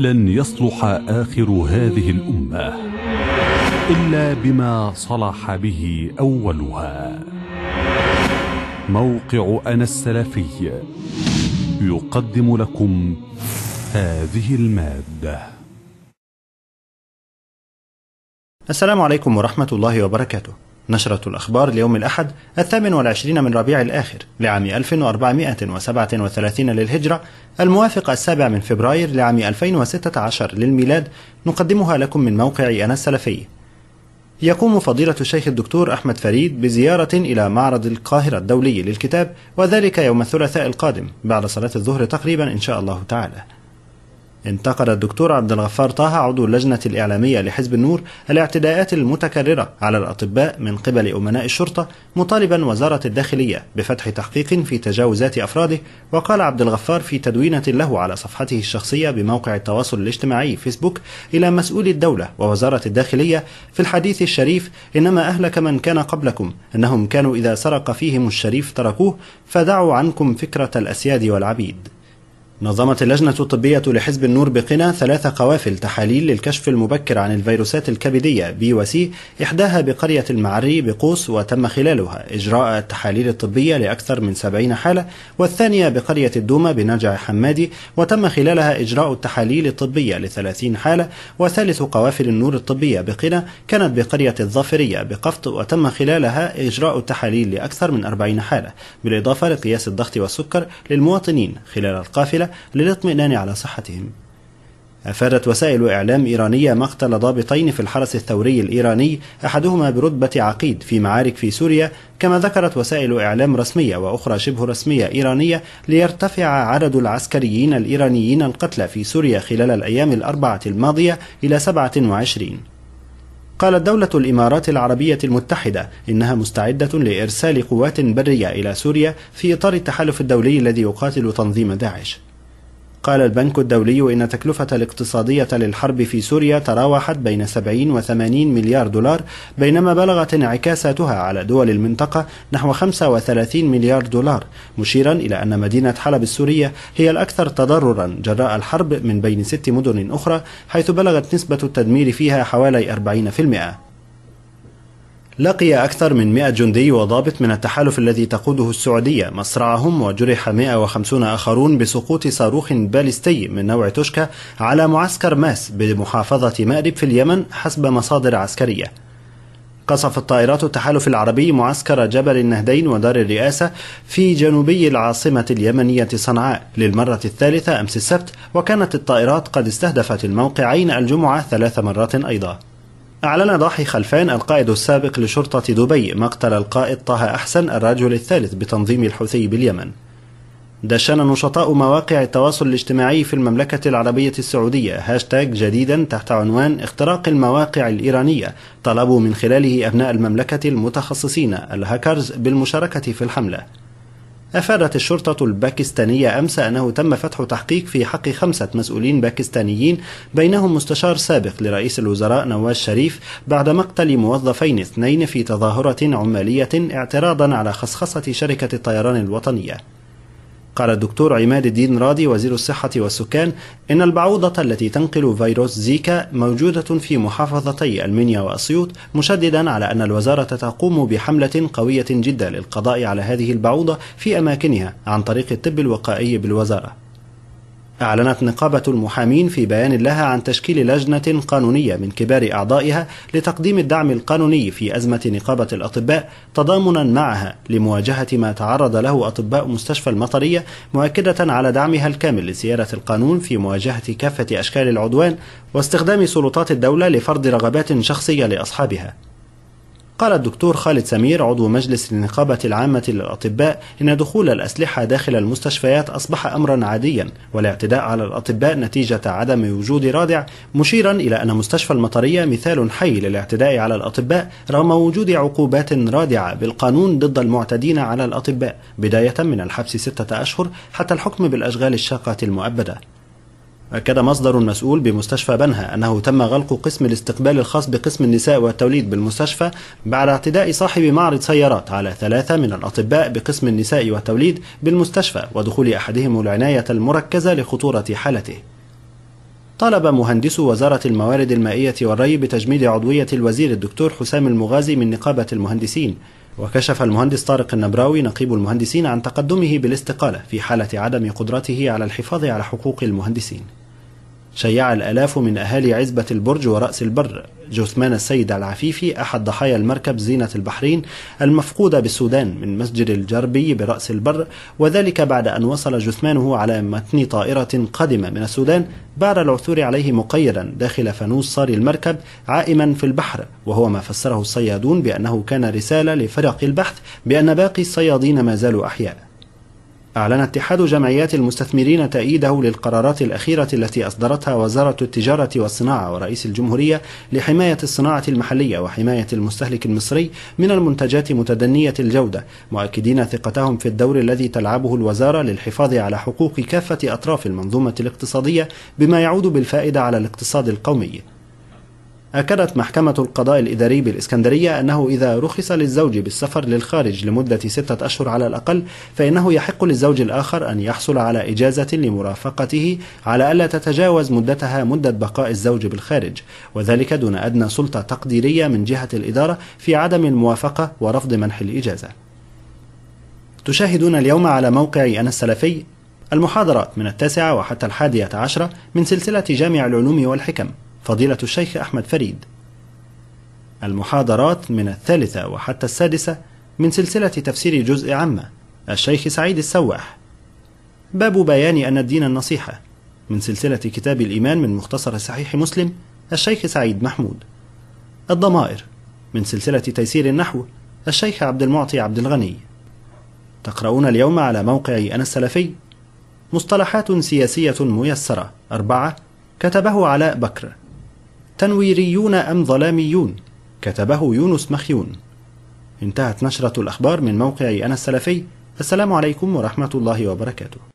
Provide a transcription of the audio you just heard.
لن يصلح آخر هذه الأمة إلا بما صلح به أولها موقع أنا السلفي يقدم لكم هذه المادة السلام عليكم ورحمة الله وبركاته نشرة الأخبار ليوم الأحد الثامن والعشرين من ربيع الآخر لعام 1437 للهجرة الموافق السابع من فبراير لعام 2016 للميلاد نقدمها لكم من موقع أنا السلفي يقوم فضيلة الشيخ الدكتور أحمد فريد بزيارة إلى معرض القاهرة الدولي للكتاب وذلك يوم الثلاثاء القادم بعد صلاة الظهر تقريبا إن شاء الله تعالى انتقد الدكتور عبد الغفار طه عضو اللجنة الإعلامية لحزب النور الاعتداءات المتكررة على الأطباء من قبل أمناء الشرطة مطالبا وزارة الداخلية بفتح تحقيق في تجاوزات أفراده وقال عبد الغفار في تدوينة له على صفحته الشخصية بموقع التواصل الاجتماعي فيسبوك إلى مسؤول الدولة ووزارة الداخلية في الحديث الشريف إنما أهلك من كان قبلكم إنهم كانوا إذا سرق فيهم الشريف تركوه فدعوا عنكم فكرة الأسياد والعبيد نظمت اللجنة الطبية لحزب النور بقنا ثلاث قوافل تحاليل للكشف المبكر عن الفيروسات الكبدية بي وسي إحداها بقرية المعري بقوس وتم خلالها إجراء التحاليل الطبية لأكثر من سبعين حالة والثانية بقرية الدومة بنجع حمادي وتم خلالها إجراء التحاليل الطبية لثلاثين حالة وثالث قوافل النور الطبية بقنا كانت بقرية الظافرية بقفط وتم خلالها إجراء التحاليل لأكثر من أربعين حالة بالإضافة لقياس الضغط والسكر للمواطنين خلال القافلة للاطمئنان على صحتهم أفادت وسائل إعلام إيرانية مقتل ضابطين في الحرس الثوري الإيراني أحدهما برتبة عقيد في معارك في سوريا كما ذكرت وسائل إعلام رسمية وأخرى شبه رسمية إيرانية ليرتفع عدد العسكريين الإيرانيين القتلى في سوريا خلال الأيام الأربعة الماضية إلى 27 قالت دولة الإمارات العربية المتحدة إنها مستعدة لإرسال قوات برية إلى سوريا في إطار التحالف الدولي الذي يقاتل تنظيم داعش قال البنك الدولي إن تكلفة الاقتصادية للحرب في سوريا تراوحت بين 70 و 80 مليار دولار بينما بلغت انعكاساتها على دول المنطقة نحو 35 مليار دولار مشيرا إلى أن مدينة حلب السورية هي الأكثر تضررا جراء الحرب من بين ست مدن أخرى حيث بلغت نسبة التدمير فيها حوالي 40% لقي أكثر من 100 جندي وضابط من التحالف الذي تقوده السعودية مصرعهم وجرح 150 آخرون بسقوط صاروخ باليستي من نوع توشكا على معسكر ماس بمحافظة مأرب في اليمن حسب مصادر عسكرية قصفت طائرات التحالف العربي معسكر جبل النهدين ودار الرئاسة في جنوبي العاصمة اليمنية صنعاء للمرة الثالثة أمس السبت وكانت الطائرات قد استهدفت الموقعين الجمعة ثلاث مرات أيضا أعلن ضاحي خلفان القائد السابق لشرطة دبي مقتل القائد طه أحسن الرجل الثالث بتنظيم الحوثي باليمن. دشن نشطاء مواقع التواصل الاجتماعي في المملكة العربية السعودية هاشتاج جديدا تحت عنوان اختراق المواقع الإيرانية طلبوا من خلاله أبناء المملكة المتخصصين الهاكرز بالمشاركة في الحملة. أفادت الشرطة الباكستانية أمس أنه تم فتح تحقيق في حق خمسة مسؤولين باكستانيين بينهم مستشار سابق لرئيس الوزراء نواز شريف بعد مقتل موظفين اثنين في تظاهرة عمالية اعتراضا على خصخصة شركة الطيران الوطنية قال الدكتور عماد الدين راضي وزير الصحة والسكان إن البعوضة التي تنقل فيروس زيكا موجودة في محافظتي المنيا وأسيوط مشددا على أن الوزارة تقوم بحملة قوية جدا للقضاء على هذه البعوضة في أماكنها عن طريق الطب الوقائي بالوزارة أعلنت نقابة المحامين في بيان لها عن تشكيل لجنة قانونية من كبار أعضائها لتقديم الدعم القانوني في أزمة نقابة الأطباء تضامنا معها لمواجهة ما تعرض له أطباء مستشفى المطرية مؤكدة على دعمها الكامل لسيادة القانون في مواجهة كافة أشكال العدوان واستخدام سلطات الدولة لفرض رغبات شخصية لأصحابها قال الدكتور خالد سمير عضو مجلس النقابة العامة للأطباء إن دخول الأسلحة داخل المستشفيات أصبح أمرا عاديا والاعتداء على الأطباء نتيجة عدم وجود رادع مشيرا إلى أن مستشفى المطرية مثال حي للاعتداء على الأطباء رغم وجود عقوبات رادعة بالقانون ضد المعتدين على الأطباء بداية من الحبس ستة أشهر حتى الحكم بالأشغال الشاقة المؤبدة أكد مصدر مسؤول بمستشفى بنها أنه تم غلق قسم الاستقبال الخاص بقسم النساء والتوليد بالمستشفى بعد اعتداء صاحب معرض سيارات على ثلاثة من الأطباء بقسم النساء والتوليد بالمستشفى ودخول أحدهم العناية المركزة لخطورة حالته طلب مهندس وزارة الموارد المائية والري بتجميد عضوية الوزير الدكتور حسام المغازي من نقابة المهندسين وكشف المهندس طارق النبراوي نقيب المهندسين عن تقدمه بالاستقالة في حالة عدم قدرته على الحفاظ على حقوق المهندسين شيع الآلاف من أهالي عزبة البرج ورأس البر جثمان السيد العفيفي أحد ضحايا المركب زينة البحرين المفقودة بالسودان من مسجد الجربي برأس البر وذلك بعد أن وصل جثمانه على متن طائرة قادمة من السودان بعد العثور عليه مقيدا داخل فانوس صار المركب عائما في البحر وهو ما فسره الصيادون بأنه كان رسالة لفرق البحث بأن باقي الصيادين ما زالوا أحياء أعلن اتحاد جمعيات المستثمرين تأييده للقرارات الأخيرة التي أصدرتها وزارة التجارة والصناعة ورئيس الجمهورية لحماية الصناعة المحلية وحماية المستهلك المصري من المنتجات متدنية الجودة، مؤكدين ثقتهم في الدور الذي تلعبه الوزارة للحفاظ على حقوق كافة أطراف المنظومة الاقتصادية بما يعود بالفائدة على الاقتصاد القومي. أكدت محكمة القضاء الإداري بالإسكندرية أنه إذا رخص للزوج بالسفر للخارج لمدة ستة أشهر على الأقل فإنه يحق للزوج الآخر أن يحصل على إجازة لمرافقته على ألا تتجاوز مدتها مدة بقاء الزوج بالخارج وذلك دون أدنى سلطة تقديرية من جهة الإدارة في عدم الموافقة ورفض منح الإجازة تشاهدون اليوم على موقع أنا السلفي المحاضرات من التاسعة وحتى الحادية عشرة من سلسلة جامع العلوم والحكم فضيلة الشيخ أحمد فريد المحاضرات من الثالثة وحتى السادسة من سلسلة تفسير جزء عامة الشيخ سعيد السواح باب بيان أن الدين النصيحة من سلسلة كتاب الإيمان من مختصر صحيح مسلم الشيخ سعيد محمود الضمائر من سلسلة تيسير النحو الشيخ عبد المعطي عبد الغني تقرؤون اليوم على موقع أنا السلفي مصطلحات سياسية ميسرة أربعة كتبه علاء بكر تنويريون أم ظلاميون كتبه يونس مخيون انتهت نشرة الأخبار من موقع أنا السلفي السلام عليكم ورحمة الله وبركاته